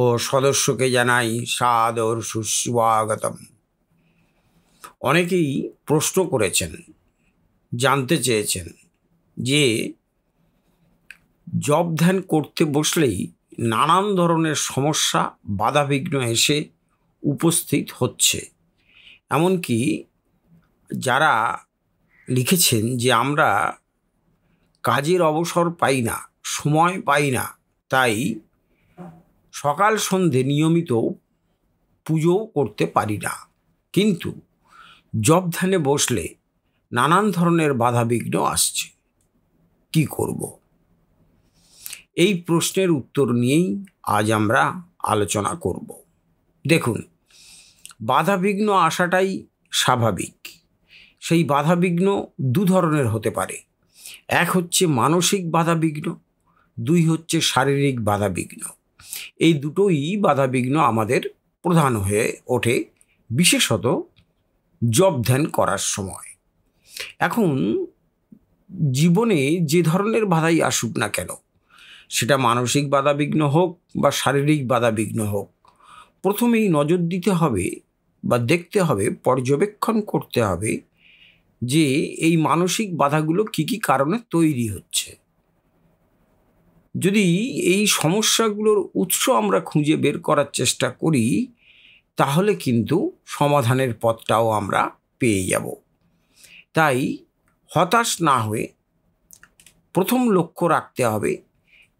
ও সদস্যকে জানাই সাদর সুস্বাগতম অনেকেই প্রশ্ন করেছেন জানতে চেয়েছেন যে জব ধ্যান করতে বসলেই নানান ধরনের সমস্যা বাধাবিঘ্ন এসে উপস্থিত হচ্ছে এমনকি যারা লিখেছেন যে আমরা কাজের অবসর পাই না সময় পাই না তাই সকাল সন্ধে নিয়মিত পুজো করতে পারি না কিন্তু জব ধ্যানে বসলে নানান ধরনের বাধাবিঘ্ন আসছে কি করব এই প্রশ্নের উত্তর নিয়েই আজ আমরা আলোচনা করব দেখুন বাধাবিঘ্ন আসাটাই স্বাভাবিক সেই বাধাবিঘ্ন দু ধরনের হতে পারে এক হচ্ছে মানসিক বাধাবিঘ্ন দুই হচ্ছে শারীরিক বাধাবিঘ্ন এই দুটোই বাধাবিঘ্ন আমাদের প্রধান হয়ে ওঠে বিশেষত জব ধ্যান করার সময় এখন জীবনে যে ধরনের বাধাই আসুক না কেন সেটা মানসিক বাধাবিঘ্ন হোক বা শারীরিক বাধাবিঘ্ন হোক প্রথমেই নজর দিতে হবে বা দেখতে হবে পর্যবেক্ষণ করতে হবে যে এই মানসিক বাধাগুলো কী কী কারণে তৈরি হচ্ছে যদি এই সমস্যাগুলোর উৎস আমরা খুঁজে বের করার চেষ্টা করি তাহলে কিন্তু সমাধানের পথটাও আমরা পেয়ে যাব তাই হতাশ না হয়ে প্রথম লক্ষ্য রাখতে হবে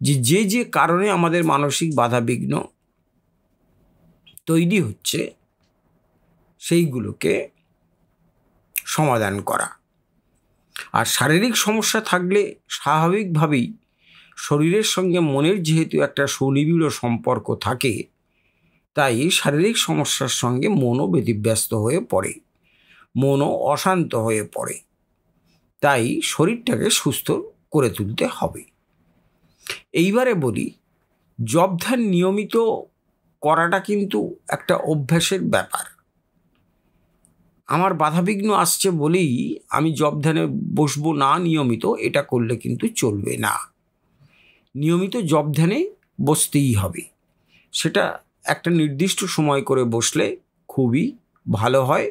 যে যে যে কারণে আমাদের মানসিক বাধাবিঘ্ন তৈরি হচ্ছে সেইগুলোকে সমাধান করা আর শারীরিক সমস্যা থাকলে স্বাভাবিকভাবেই শরীরের সঙ্গে মনের যেহেতু একটা সুনিবিড় সম্পর্ক থাকে তাই শারীরিক সমস্যার সঙ্গে মনও ব্যতিব্যস্ত হয়ে পড়ে মনও অশান্ত হয়ে পড়ে তাই শরীরটাকে সুস্থ করে তুলতে হবে এইবারে বলি জবধান নিয়মিত করাটা কিন্তু একটা অভ্যাসের ব্যাপার আমার বাধাবিঘ্ন আসছে বলেই আমি জবধানে বসবো না নিয়মিত এটা করলে কিন্তু চলবে না নিয়মিত জব ধ্যানে বসতেই হবে সেটা একটা নির্দিষ্ট সময় করে বসলে খুবই ভালো হয়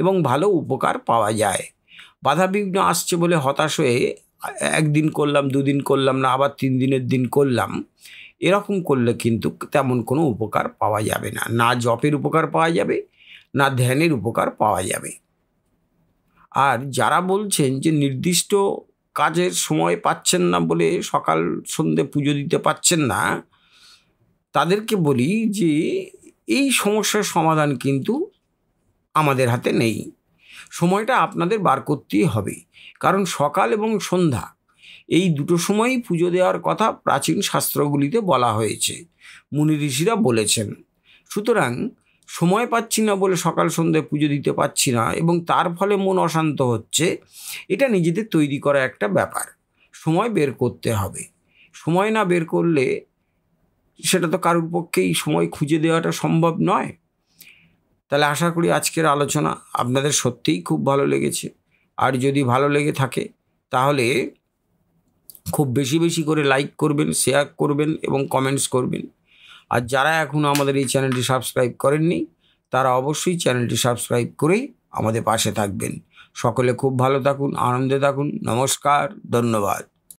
এবং ভালো উপকার পাওয়া যায় বাধা বিঘ্ন আসছে বলে হতাশ হয়ে একদিন করলাম দুদিন করলাম না আবার তিন দিনের দিন করলাম এরকম করলে কিন্তু তেমন কোনো উপকার পাওয়া যাবে না না জপের উপকার পাওয়া যাবে না ধ্যানের উপকার পাওয়া যাবে আর যারা বলছেন যে নির্দিষ্ট কাজের সময় পাচ্ছেন না বলে সকাল সন্ধে পুজো দিতে পাচ্ছেন না তাদেরকে বলি যে এই সমস্যার সমাধান কিন্তু আমাদের হাতে নেই সময়টা আপনাদের বার করতেই হবে কারণ সকাল এবং সন্ধ্যা এই দুটো সময়ই পুজো দেওয়ার কথা প্রাচীন শাস্ত্রগুলিতে বলা হয়েছে মুনি ঋষিরা বলেছেন সুতরাং সময় পাচ্ছি না বলে সকাল সন্ধ্যায় পুজো দিতে পারছি না এবং তার ফলে মন অশান্ত হচ্ছে এটা নিজেদের তৈরি করা একটা ব্যাপার সময় বের করতে হবে সময় না বের করলে সেটা তো কারোর পক্ষেই সময় খুঁজে দেওয়াটা সম্ভব নয় তাহলে আশা করি আজকের আলোচনা আপনাদের সত্যিই খুব ভালো লেগেছে আর যদি ভালো লেগে থাকে তাহলে খুব বেশি বেশি করে লাইক করবেন শেয়ার করবেন এবং কমেন্টস করবেন আর যারা এখনও আমাদের এই চ্যানেলটি সাবস্ক্রাইব করেননি তারা অবশ্যই চ্যানেলটি সাবস্ক্রাইব করেই আমাদের পাশে থাকবেন সকলে খুব ভালো থাকুন আনন্দে থাকুন নমস্কার ধন্যবাদ